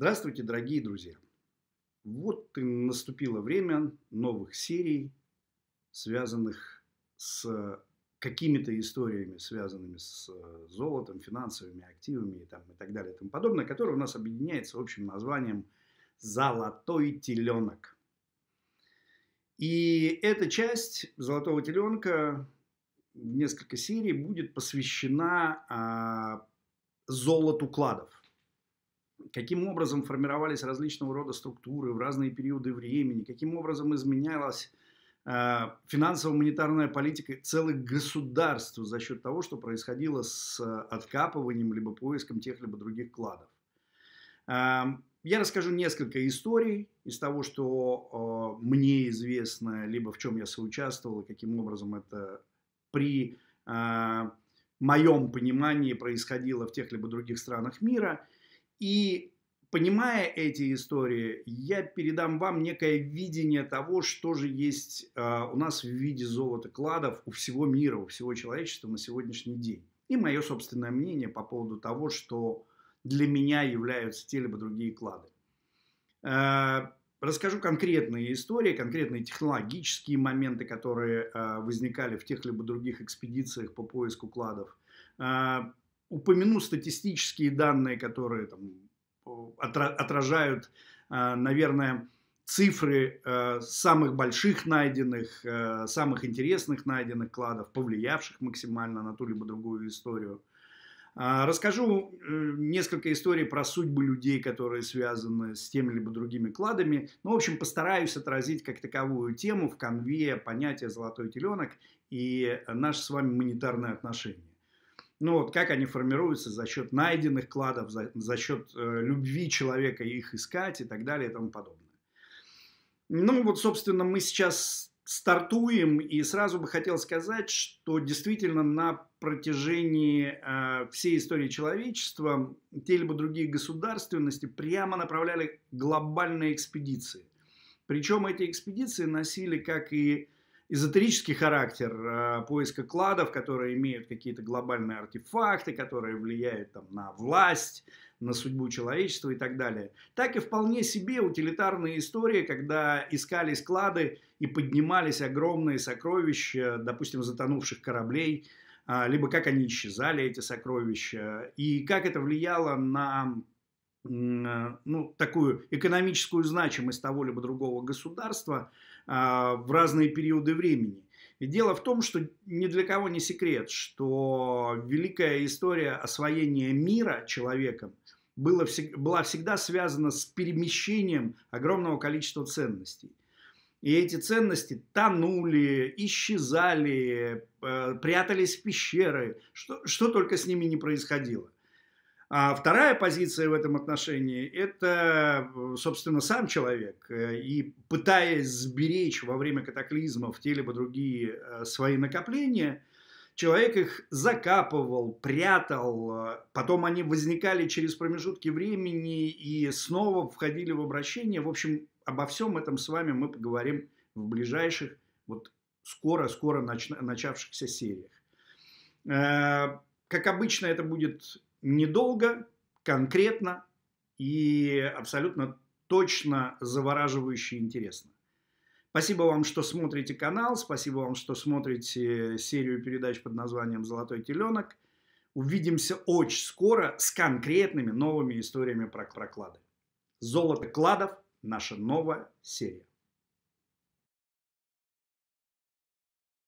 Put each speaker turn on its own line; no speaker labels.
Здравствуйте, дорогие друзья! Вот и наступило время новых серий, связанных с какими-то историями, связанными с э, золотом, финансовыми активами и, там, и так далее и тому подобное, которое у нас объединяется общим названием «Золотой теленок». И эта часть «Золотого теленка» в несколько серий будет посвящена а, золоту кладов каким образом формировались различного рода структуры в разные периоды времени, каким образом изменялась э, финансово-монетарная политика целых государств за счет того, что происходило с э, откапыванием либо поиском тех либо других кладов. Э, я расскажу несколько историй из того, что мне известно, либо в чем я соучаствовал, каким образом это при моем понимании происходило в тех либо других странах мира – и понимая эти истории, я передам вам некое видение того, что же есть а, у нас в виде золота кладов у всего мира, у всего человечества на сегодняшний день. И мое собственное мнение по поводу того, что для меня являются те либо другие клады. А, расскажу конкретные истории, конкретные технологические моменты, которые а, возникали в тех либо других экспедициях по поиску кладов упомяну статистические данные, которые там, отражают, э, наверное, цифры э, самых больших найденных, э, самых интересных найденных кладов, повлиявших максимально на ту либо другую историю. А, расскажу несколько историй про судьбы людей, которые связаны с теми либо другими кладами. Ну, в общем, постараюсь отразить как таковую тему в конве понятия «золотой теленок» и наше с вами монетарное отношение ну вот как они формируются за счет найденных кладов, за, за счет э, любви человека их искать и так далее и тому подобное. Ну вот, собственно, мы сейчас стартуем, и сразу бы хотел сказать, что действительно на протяжении э, всей истории человечества те либо другие государственности прямо направляли глобальные экспедиции. Причем эти экспедиции носили как и эзотерический характер э, поиска кладов, которые имеют какие-то глобальные артефакты, которые влияют там, на власть, на судьбу человечества и так далее. Так и вполне себе утилитарные истории, когда искали склады и поднимались огромные сокровища, допустим, затонувших кораблей, а, либо как они исчезали, эти сокровища, и как это влияло на Э, ну, такую экономическую значимость того либо другого государства а, в разные периоды времени. И дело в том, что ни для кого не секрет, что великая история освоения мира человеком была, была всегда связана с перемещением огромного количества ценностей. И эти ценности тонули, исчезали, э, прятались в пещеры, что, что только с ними не происходило. А вторая позиция в этом отношении – это, собственно, сам человек. Э, и пытаясь сберечь во время катаклизмов те либо другие э, свои накопления, человек их закапывал, прятал, э, потом они возникали через промежутки времени и снова входили в обращение. В общем, обо всем этом с вами мы поговорим в ближайших, вот скоро-скоро начавшихся сериях. Как обычно, это будет недолго, конкретно и абсолютно точно завораживающе интересно. Спасибо вам, что смотрите канал, спасибо вам, что смотрите серию передач под названием «Золотой теленок». Увидимся очень скоро с конкретными новыми историями про проклады. «Золото кладов» – наша новая серия.